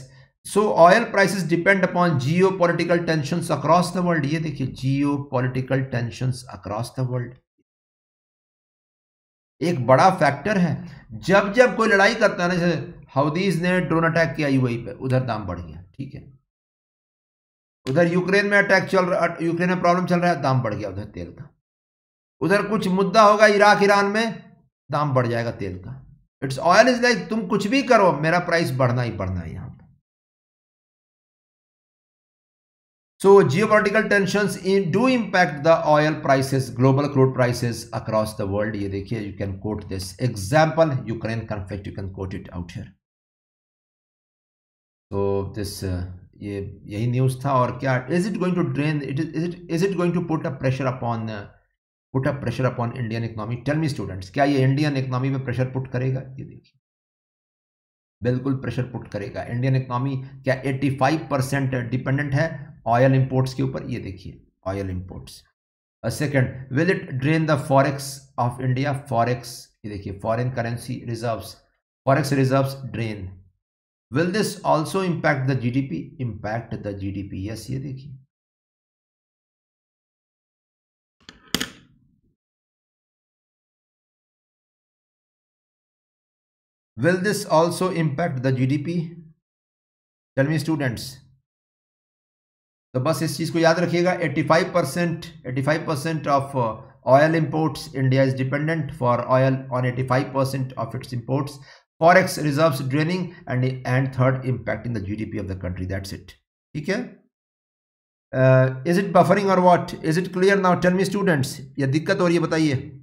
so oil prices depend upon geopolitical tension across the world ये देखिए geopolitical tension across the world एक बड़ा फैक्टर है जब जब कोई लड़ाई करता है ना जैसे हाउदीज ने ड्रोन अटैक किया यू पे उधर दाम बढ़ गया ठीक है उधर यूक्रेन में अटैक चल रहा यूक्रेन में प्रॉब्लम चल रहा है दाम बढ़ गया उधर तेल का उधर कुछ मुद्दा होगा इराक ईरान में दाम बढ़ जाएगा तेल का इट्स ऑयल इज लाइक तुम कुछ भी करो मेरा प्राइस बढ़ना ही बढ़ना है यहाँ So geopolitical tensions in, do impact the oil prices, global crude prices across the world. ye dekhiye you can quote this example Ukraine conflict. You can quote it out here. So this uh, ye yahi news tha aur kya is it going to drain? It is, is it is it going to put a pressure upon uh, put a pressure upon Indian economy? Tell me students kya ye Indian economy pe pressure put karega ye dekhiye बिल्कुल pressure put करेगा Indian economy क्या 85 percent dependent है oil imports के ऊपर ये देखिए oil imports second will it drain the forex of India forex ये देखिए foreign currency reserves forex reserves drain will this also impact the GDP impact the GDP yes ये देखिए will this also impact the gdp tell me students तो बस इस चीज़ को याद रखिएगा 85 percent eighty five percent of oil imports India is dependent for oil on 85 percent of its imports forex reserves draining and and third impact in the GDP of the country that's it ठीक है is it buffering और what is it clear now tell me students यह दिक्कत हो रही है बताइए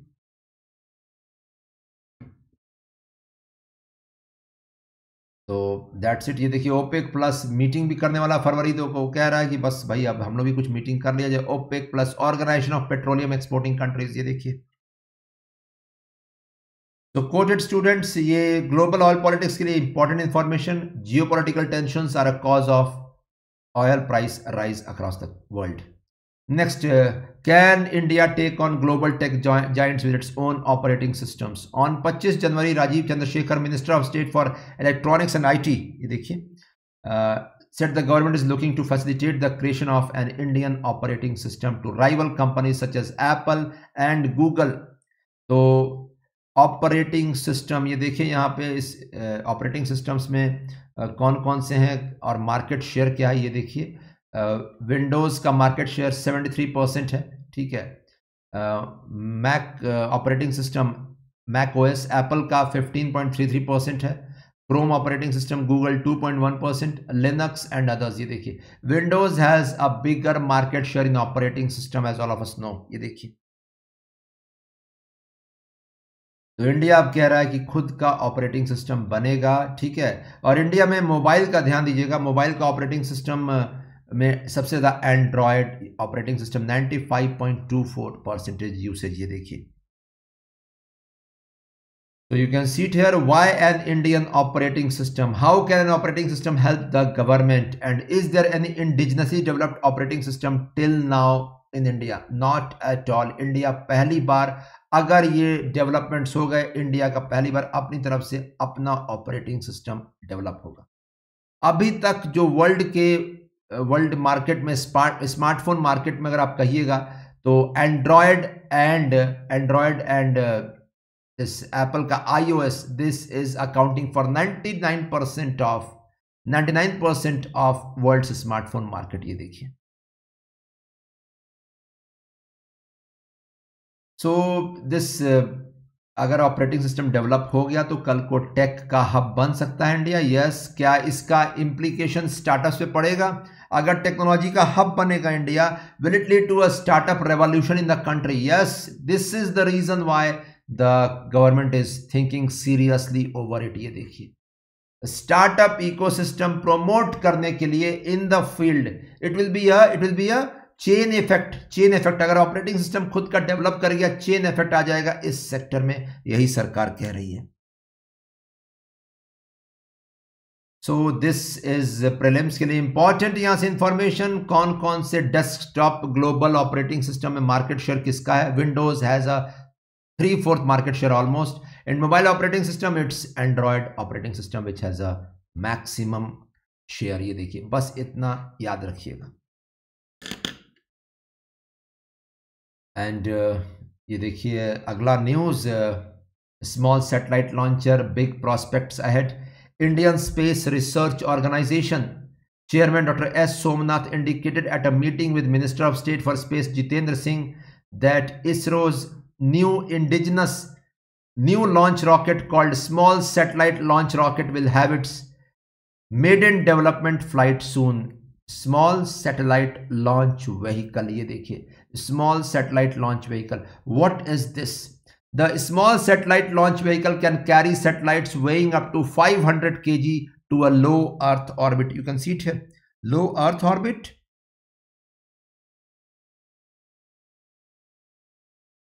तो दैट्स इट ये देखिए ओपेक प्लस मीटिंग भी करने वाला फरवरी दो कह रहा है कि बस भाई अब हम लोग भी कुछ मीटिंग कर लिया जाए OPEC plus organisation of petroleum exporting countries ये देखिए तो कोटेड स्टूडेंट्स ये ग्लोबल ऑयल पॉलिटिक्स के लिए important information geopolitical tension are a cause of oil price rise across the world next can India take on global tech joint with its own operating systems on 25 January Rajeev Chandrasekhar minister of state for electronics and IT ये देखिए set the government is looking to facilitate the creation of an Indian operating system to rival company such as Apple and Google तो operating system ये देखिए यहाँ पे इस operating uh, systems में uh, कौन कौन से हैं और मार्केट शेयर क्या है ये देखिए uh, विंडोज़ का मार्केट शेयर 73 परसेंट है ठीक है Mac operating system Mac OS Apple का 15.33 परसेंट है Chrome operating system Google 2.1 percent Linux and others ये देखिए Windows has a bigger market share in operating system as all of us know ये देखिए तो इंडिया अब कह रहा है कि खुद का ऑपरेटिंग सिस्टम बनेगा ठीक है और इंडिया में मोबाइल का ध्यान दीजिएगा मोबाइल का ऑपरेटिंग सिस्टम में सबसे ज़्यादा Android operating system 95.24 percentage usage ये देखिए तो you can seat here why an Indian operating system how can an operating system help the government and is there any indigenously developed operating system till now in India not at all India पहली बार अगर ये development हो गए India का पहली बार अपनी तरफ से अपना ऑपरेटिंग सिस्टम डेवलप होगा अभी तक जो वर्ल्ड के वर्ल्ड मार्केट में स्मार्टफोन मार्केट में अगर आप कहिएगा तो Android and Android and this Apple का iOS this is accounting for 99 percent of 99 percent of world smartphone market ये देखिए सो दिस अगर ऑपरेटिंग सिस्टम डेवलप हो गया तो कल को टेक का हब बन सकता है इंडिया यस yes, क्या इसका इम्प्लीकेशन स्टार्टअप पे पड़ेगा अगर टेक्नोलॉजी का हब बनेगा India will it lead to a startup revolution in the country yes this is the reason why the government is thinking seriously over it ये देखिए startup ecosystem promote करने के लिए in the field it will be a it will be a chain effect chain effect अगर operating system खुद का develop कर गया चेन इफेक्ट आ जाएगा इस सेक्टर में यही सरकार कह रही है सो दिस इज प्रीलिम्स के लिए इंपॉर्टेंट यहां से इंफॉर्मेशन कौन कौन से डेस्कटॉप ग्लोबल ऑपरेटिंग सिस्टम में मार्केट शेयर किसका है Windows has a three fourth market share almost and mobile operating system it's Android operating system which has a maximum share ये देखिए बस इतना याद रखिएगा एंड uh, ये देखिए अगला news small satellite launcher big prospects ahead Indian Space Research Organization. Chairman Dr. S. Somnath indicated at a meeting with Minister of State for Space Jitendra Singh that ISRO's new indigenous new launch rocket called Small Satellite Launch Rocket will have its maiden development flight soon. Small Satellite Launch Vehicle. ये देखिए Small Satellite Launch Vehicle. What is this? The small satellite launch vehicle can carry satellites weighing up to 500 kg to a low Earth orbit. You can see it here. Low Earth orbit.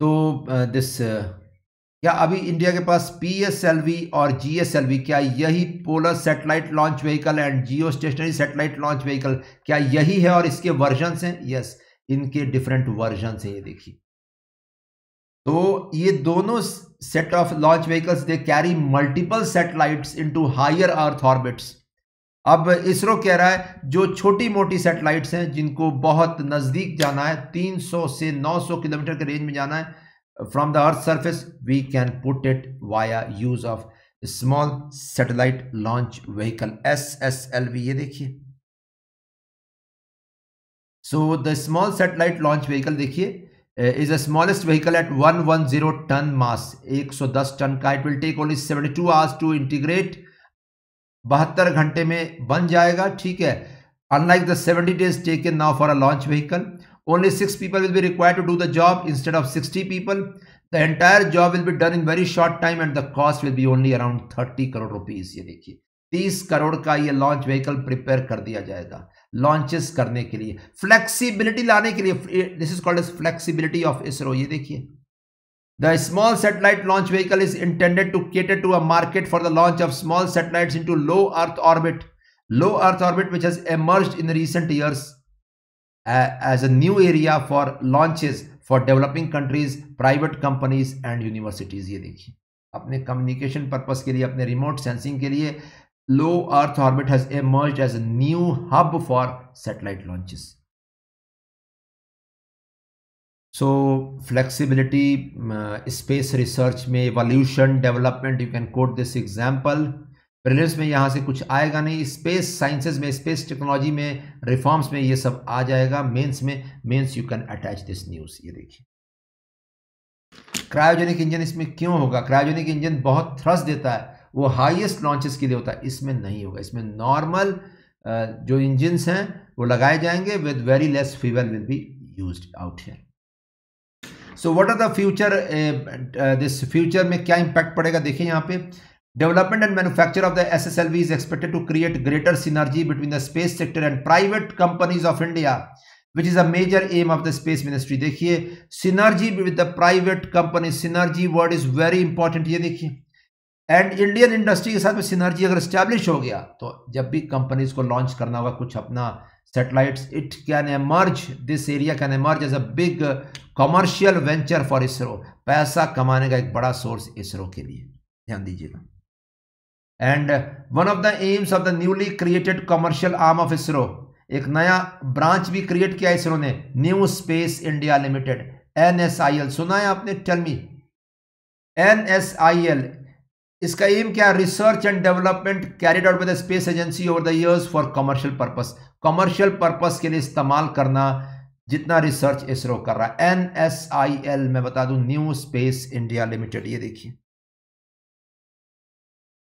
तो this क्या अभी India के पास P S L V और G S L V क्या यही polar satellite launch vehicle and geostationary satellite launch vehicle क्या यही है और इसके वर्जन हैं यस इनके डिफरेंट वर्जन हैं ये देखिए तो ये दोनों set of launch vehicles they carry multiple satellites into higher earth orbits अब इसरो कह रहा है जो छोटी मोटी सेटेलाइट्स हैं जिनको बहुत नज़दीक जाना है 300 से 900 किलोमीटर के रेंज में जाना है from the earth surface we can put it via use of small satellite launch vehicle S S L V ये देखिए so the small satellite launch vehicle देखिए is a smallest vehicle at one one zero ton mass सौ दस टन का it will take only 72 two hours to integrate बहत्तर घंटे में बन जाएगा ठीक है unlike the seventy days taken now for a launch vehicle only six people will be require to do the job instead of 60 people the entire job will be done in very short time and the cost will be only around thirty crore rupees ये देखिए तीस करोड़ का ये launch vehicle prepare कर दिया जाएगा launches करने के लिए फ्लेक्सिबिलिटी लाने के लिए this is called as flexibility of ISRO ये देखिए the small satellite launch vehicle is intended to cater to a market for the launch of small satellites into low earth orbit low earth orbit which has emerged in recent years as a new area for launches for developing countries private companies and universities ये देखिए अपने communication purpose के लिए अपने remote sensing के लिए low Earth orbit has emerged as a new hub for satellite launches. So flexibility, uh, space research में evolution, development, you can quote this example. Brilliance में यहाँ से कुछ आएगा नहीं स्पेस साइंसेज में स्पेस टेक्नोलॉजी में रिफॉर्म्स में ये सब आ जाएगा मेंस में mains you can attach this news ये देखिए क्रायोजेनिक इंजन इसमें क्यों होगा क्रायोजेनिक इंजन बहुत थ्रस्ट देता है वो हाईएस्ट लॉन्चेस के लिए होता है इसमें नहीं होगा इसमें नॉर्मल जो इंजिनस हैं वो लगाए जाएंगे with very less fuel will be use out here so what are the future this future में क्या इंपैक्ट पड़ेगा देखिए यहाँ पे development and manufacture of the S S L V is expected to create greater synergy between the space sector and private companies of India which is a major aim of the space ministry देखिए synergy with the private company synergy word is very important ये देखिए and Indian industry के साथ में synergy अगर establish हो गया तो जब भी कंपनीज को लॉन्च करना होगा कुछ अपना satellite it can emerge this area can emerge as a big commercial venture for ISRO पैसा कमाने का एक बड़ा सोर्स इसरो के लिए ध्यान दीजिएगा and one of the aims of the newly created commercial arm of ISRO एक नया ब्रांच भी क्रिएट किया इसरो ने New Space India Limited N S I L सुना है आपने tell me N S I L इसका एम क्या research and development carried out by the space agency over the years for commercial purpose commercial purpose के लिए इस्तेमाल करना जितना रिसर्च इसरो कर रहा है एन एस आई एल मैं बता दूं न्यू स्पेस इंडिया लिमिटेड ये देखिए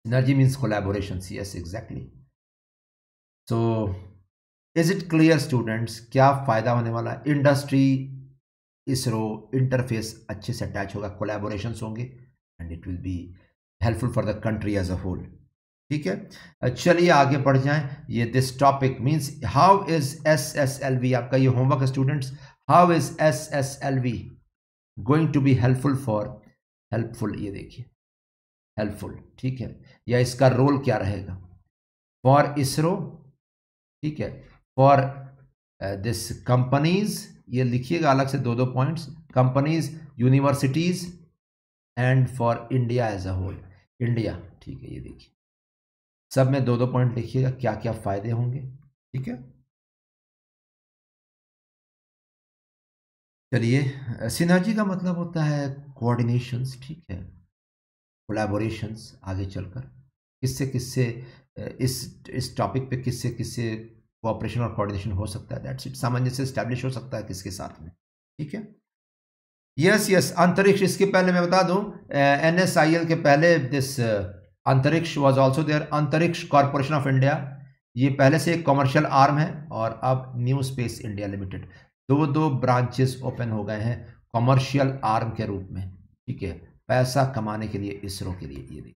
synergy means collaboration yes exactly so is it clear students क्या फायदा होने वाला इंडस्ट्री इसरो इंटरफेस अच्छे से अटैच होगा कोलेबोरेशन होंगे and it will be helpful for the country as a whole ठीक है चलिए आगे बढ़ जाएं ये this topic means how is S S L V आपका ये homework students how is S S L V going to be helpful for helpful ये देखिए हेल्पफुल ठीक है या इसका रोल क्या रहेगा फॉर इसरो ठीक है फॉर दिस कंपनीज ये लिखिएगा अलग से दो दो points companies universities and for India as a whole India ठीक है ये देखिए सब में दो दो पॉइंट लिखिएगा क्या क्या फायदे होंगे ठीक है चलिए सिनर्जी का मतलब होता है कोऑर्डिनेशंस ठीक है कोलेबोरेशंस आगे चलकर किससे किससे इस इस टॉपिक पे किससे किससे कोऑपरेशन और कोऑर्डिनेशन हो सकता है दैट्स इट सामंजस्य स्टैब्लिश हो सकता है किसके साथ में ठीक है यस यस अंतरिक्ष इसके पहले मैं बता दूं एन एस आई एल के पहले this Antrix was also there Antrix corporation of India ये पहले से एक कॉमर्शियल आर्म है और अब न्यू स्पेस इंडिया लिमिटेड दो दो ब्रांचेस ओपन हो गए हैं कॉमर्शियल आर्म के रूप में ठीक है पैसा कमाने के लिए इसरो के लिए ये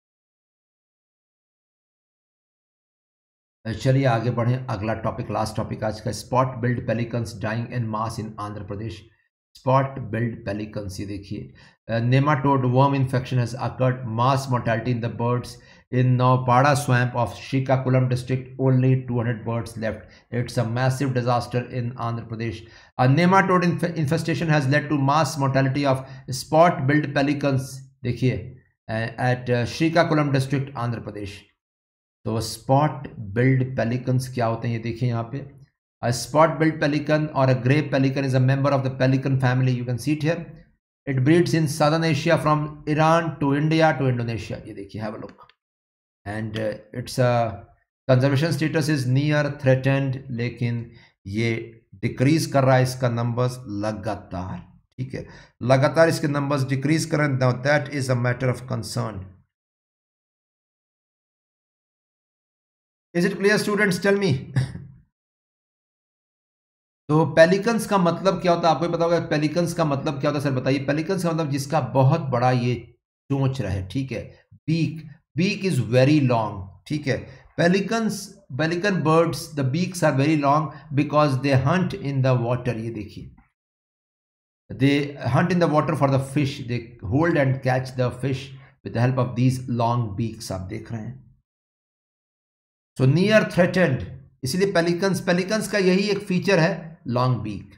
चलिए आगे बढ़ें अगला टॉपिक लास्ट टॉपिक आज का spot billed pelicans dying in mass in Andhra Pradesh spot billed pelicans ये देखिए nematode worm infection has occurred mass mortality in the birds in Naupada swamp of Srikakulam district only 200 birds left it's a massive disaster in Andhra Pradesh a nematode infestation has led to mass mortality of spot billed pelicans देखिए at Srikakulam district Andhra Pradesh तो spot billed pelicans क्या होते हैं ये देखिए यहाँ पे A spot-billed pelican or a grey pelican is a member of the pelican family. You can see it here. It breeds in southern Asia from Iran to India to Indonesia. Ye dekhi, have a look. And uh, its a conservation status is near threatened, लेकिन ये decrease कर रहा है इसका numbers लगातार ठीक है लगातार इसके नंबर्स डिक्रीज कर रहे हैं that is a matter of concern is तो पेलिकन्स का मतलब क्या होता है आपको पता होगा पेलिकन्स का मतलब क्या होता है सर बताइए पेलिकन्स का मतलब जिसका बहुत बड़ा ये चोच रहे ठीक है beak beak is very long ठीक है pelicans pelican birds the beaks are very long because they hunt in the water ये देखिए they hunt in the water for the fish they hold and catch the fish with the help of these long beaks आप देख रहे हैं so near threatened इसलिए pelicans pelicans का यही एक फीचर है long beak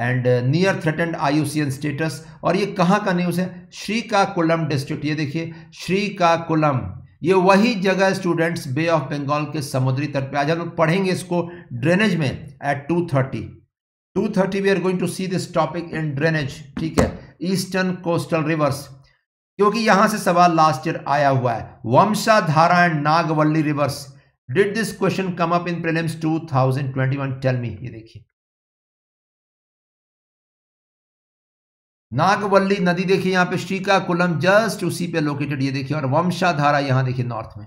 and near threatened IUCN status और ये कहाँ का न्यूज़ है श्रीकाकुलम डिस्ट्रिक्ट ये देखिए श्रीकाकुलम ये वही जगह स्टूडेंट्स बे ऑफ बंगाल के समुद्री तट पे आज हम लोग पढ़ेंगे इसको ड्रेनेज में at two thirty two thirty we are going to see this topic in drainage ठीक है ईस्टर्न कोस्टल रिवर्स क्योंकि यहां से सवाल लास्ट ईयर आया हुआ है Vamsadhara and Nagavalli rivers did this question come up in thousand twenty tell me ये देखिए नागवल्ली नदी देखिए यहाँ पे श्रीकाकुलम जस्ट उसी पे लोकेटेड ये देखिए और वंशाधारा यहाँ देखिए नॉर्थ में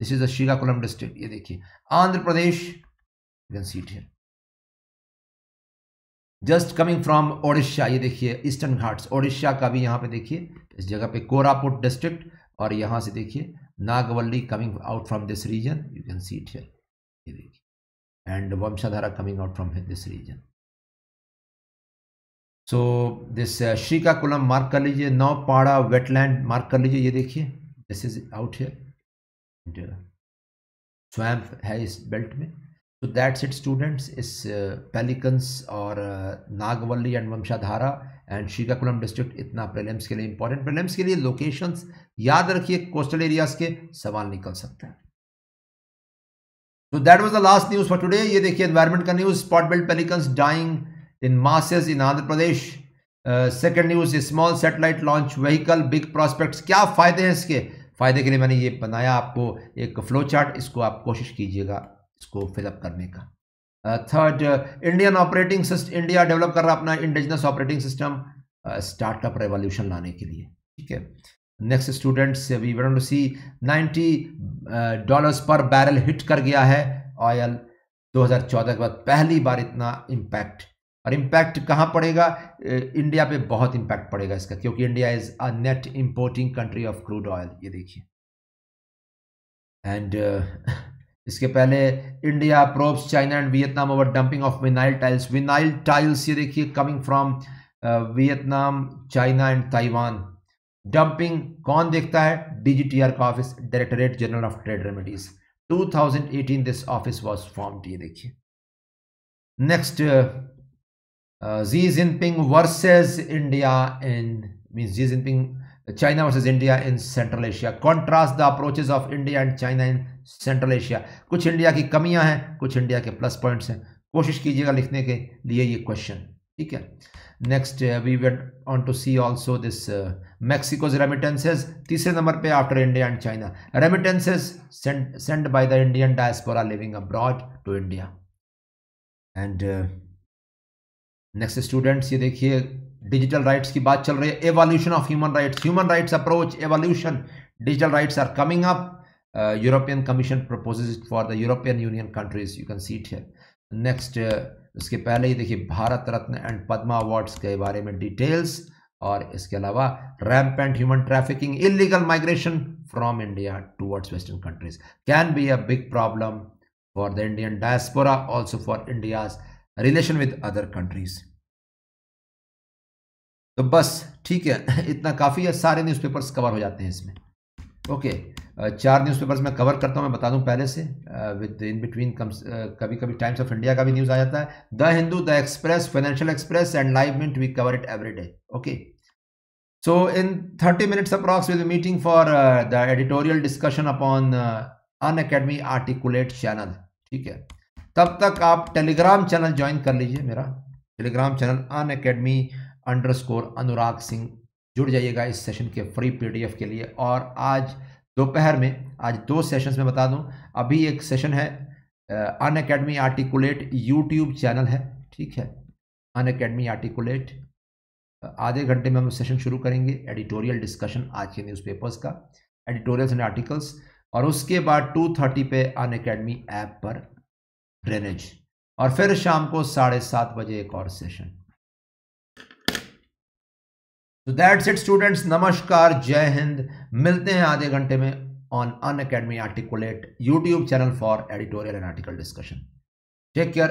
this is the Srikakulam district ये देखिए आंध्र प्रदेश सीट है जस्ट कमिंग फ्रॉम ओडिशा ये देखिए ईस्टर्न घाट्स ओडिशा का भी यहाँ पे देखिए इस जगह पे कोरापुट डिस्ट्रिक्ट और यहाँ से देखिए Nagavalli coming out from this region you can see it here ये देखिए and Vamsadhara coming out from this region so this three mark कर लीजिए नौ पाड़ा वेटलैंड मार्क कर लीजिए ये देखिए this is out here swamp है इस बेल्ट में तो दैट्स इट स्टूडेंट्स इस पेलिकन्स और Nagavalli and Vamsadhara and Srikakulam district इतना प्रेलम्स के लिए इंपॉर्टेंट प्रेलम्स के लिए लोकेशंस याद रखिए कोस्टल एरियाज के सवाल निकल सकते हैं तो that was the last news for today ये देखिए एनवायरमेंट का news spot billed pelicans dying in masses in Andhra Pradesh. is uh, small small launch launch big big kya क्या फ़ायदे हैं इसके फ़ायदे के लिए मैंने ये बनाया आपको एक फ्लो चार्ट इसको आप कोशिश कीजिएगा इसको फिलअप करने का third Indian operating system India develop कर रहा अपना indigenous operating system startup revolution लाने के लिए ठीक है next students we want to see 90 dollars per barrel hit कर गया है ऑयल 2014 के बाद पहली बार इतना इम्पैक्ट और इम्पैक्ट कहाँ पड़ेगा इंडिया पे बहुत इम्पैक्ट पड़ेगा इसका क्योंकि India is a net importing country of crude oil ये देखिए एंड uh, इसके पहले India probes China and Vietnam over dumping of vinyl tiles vinyl tiles ये देखिए coming from Vietnam China and Taiwan dumping कौन देखता है डीजीटीआर का office directorate general of trade remedies 2018 this office was formed ये देखिए next uh, Xi Jinping versus India in means Xi Jinping China versus India in Central Asia. Contrast the approaches of India and China in Central Asia. कुछ India की कमियां हैं कुछ India के plus points हैं कोशिश कीजिएगा लिखने के लिए ये क्वेश्चन ठीक है next we wait on to see also this Mexico's remittances तीसरे नंबर पे after India and China remittances send by the Indian diaspora living abroad to India and next students ये देखिए डिजिटल राइट्स की बात चल रही है evolution of human rights human rights approach evolution digital rights are coming up European commission proposes for the European union countries you can see it है next उसके पहले ही देखिए भारत रत्न एंड पद्मा अवार्ड्स के बारे में डिटेल्स और इसके अलावा ramp and human trafficking illegal migration from India towards western countries can be a big problem for the Indian diaspora also for India's relation with other countries तो बस ठीक है इतना काफ़ी है सारे न्यूज़पेपर्स कवर हो जाते हैं इसमें ओके चार न्यूज़पेपर्स मैं कवर करता हूं मैं बता दूं पहले से विद इन बिटवीन कम्स कभी कभी टाइम्स ऑफ इंडिया का भी न्यूज़ आ जाता है the Hindu the Express Financial Express and Live Mint we cover it every day okay so in thirty minutes approx with meeting for the editorial discussion upon Unacademy Articulate channel ठीक है तब तक आप टेलीग्राम चैनल ज्वाइन कर लीजिए मेरा Telegram channel Unacademy underscore Anurag Singh जुड़ जाइएगा इस सेशन के फ्री पीडीएफ के लिए और आज दोपहर में आज दो सेशंस में बता दूं अभी एक सेशन है Unacademy Articulate YouTube channel है ठीक है अन अकेडमी आर्टिकुलेट आधे घंटे में हम सेशन शुरू करेंगे एडिटोरियल डिस्कशन आज के न्यूज़पेपर्स का एडिटोरियल्स एंड आर्टिकल्स और उसके बाद 2:30 पे अन अकेडमी ऐप पर ड्रेनेज और फिर शाम को साढ़े सात बजे एक और सेशन तो दैट्स इट स्टूडेंट्स नमस्कार जय हिंद मिलते हैं आधे घंटे में on Unacademy Articulate YouTube channel for editorial and article discussion take care